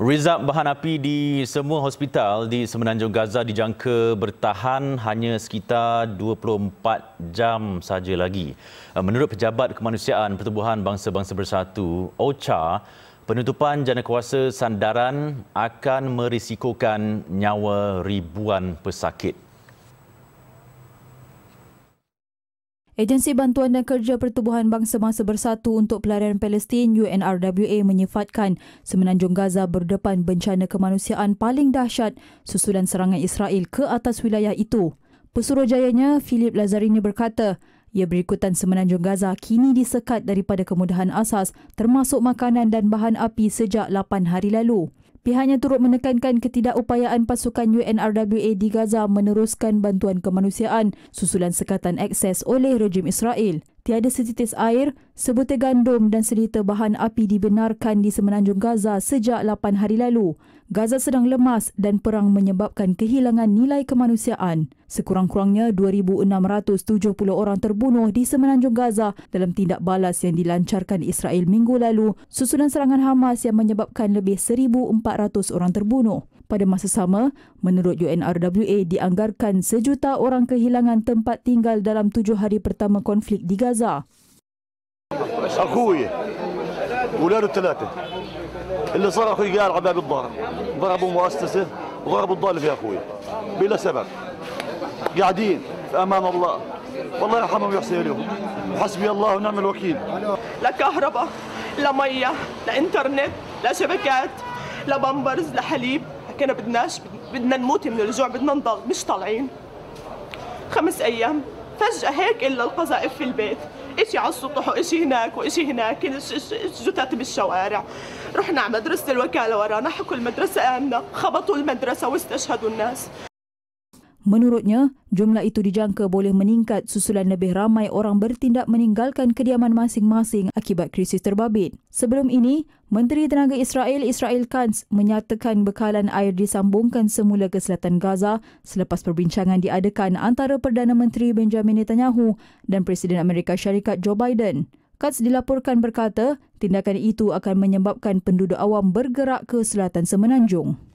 Rizab bahan api di semua hospital di Semenanjung Gaza dijangka bertahan hanya sekitar 24 jam saja lagi. Menurut Pejabat Kemanusiaan Pertubuhan Bangsa-Bangsa Bersatu, OCHA, penutupan jana kuasa sandaran akan merisikokan nyawa ribuan pesakit. Agensi Bantuan dan Kerja Pertubuhan Bangsa-Bangsa Bersatu untuk Pelarian Palestin UNRWA menyifatkan Semenanjung Gaza berdepan bencana kemanusiaan paling dahsyat susulan serangan Israel ke atas wilayah itu. Pesuruh jayanya Philip Lazarini berkata, ia berikutan Semenanjung Gaza kini disekat daripada kemudahan asas termasuk makanan dan bahan api sejak 8 hari lalu. Pihaknya turut menekankan ketidakupayaan pasukan UNRWA di Gaza meneruskan bantuan kemanusiaan susulan sekatan akses oleh rejim Israel tiada setitis air, sebutir gandum dan seliter bahan api dibenarkan di semenanjung Gaza sejak 8 hari lalu. Gaza sedang lemas dan perang menyebabkan kehilangan nilai kemanusiaan. Sekurang-kurangnya 2670 orang terbunuh di semenanjung Gaza dalam tindak balas yang dilancarkan Israel minggu lalu, susunan serangan Hamas yang menyebabkan lebih 1400 orang terbunuh. Pada masa sama, menurut UNRWA dianggarkan sejuta orang kehilangan tempat tinggal dalam tujuh hari pertama konflik di Gaza. Akui, ulang tiga. Illa zara akui gal abab al-dhar, zarabu muastasa, zarabu al-dhal fi akui. Bila sebab, gadiin, aman Allah. Allah rahmat yang yahamu yahsiru. Hasbi Allah, nama al-wakil. Tak kahraba, tak maya, tak internet, tak syabakat, لا بامبرز لا حليب حكينا بدناش بدنا نموت من الجوع بدنا نضل مش طالعين خمس ايام فجأة هيك إلا القذائف في البيت إشي على السطح وإشي هناك وإشي هناك جثث بالشوارع رحنا على مدرسة الوكالة ورانا حكوا المدرسة آمنة خبطوا المدرسة واستشهدوا الناس Menurutnya, jumlah itu dijangka boleh meningkat susulan lebih ramai orang bertindak meninggalkan kediaman masing-masing akibat krisis terbabit. Sebelum ini, Menteri Tenaga Israel Israel Kanz menyatakan bekalan air disambungkan semula ke selatan Gaza selepas perbincangan diadakan antara Perdana Menteri Benjamin Netanyahu dan Presiden Amerika Syarikat Joe Biden. Kats dilaporkan berkata, tindakan itu akan menyebabkan penduduk awam bergerak ke selatan semenanjung.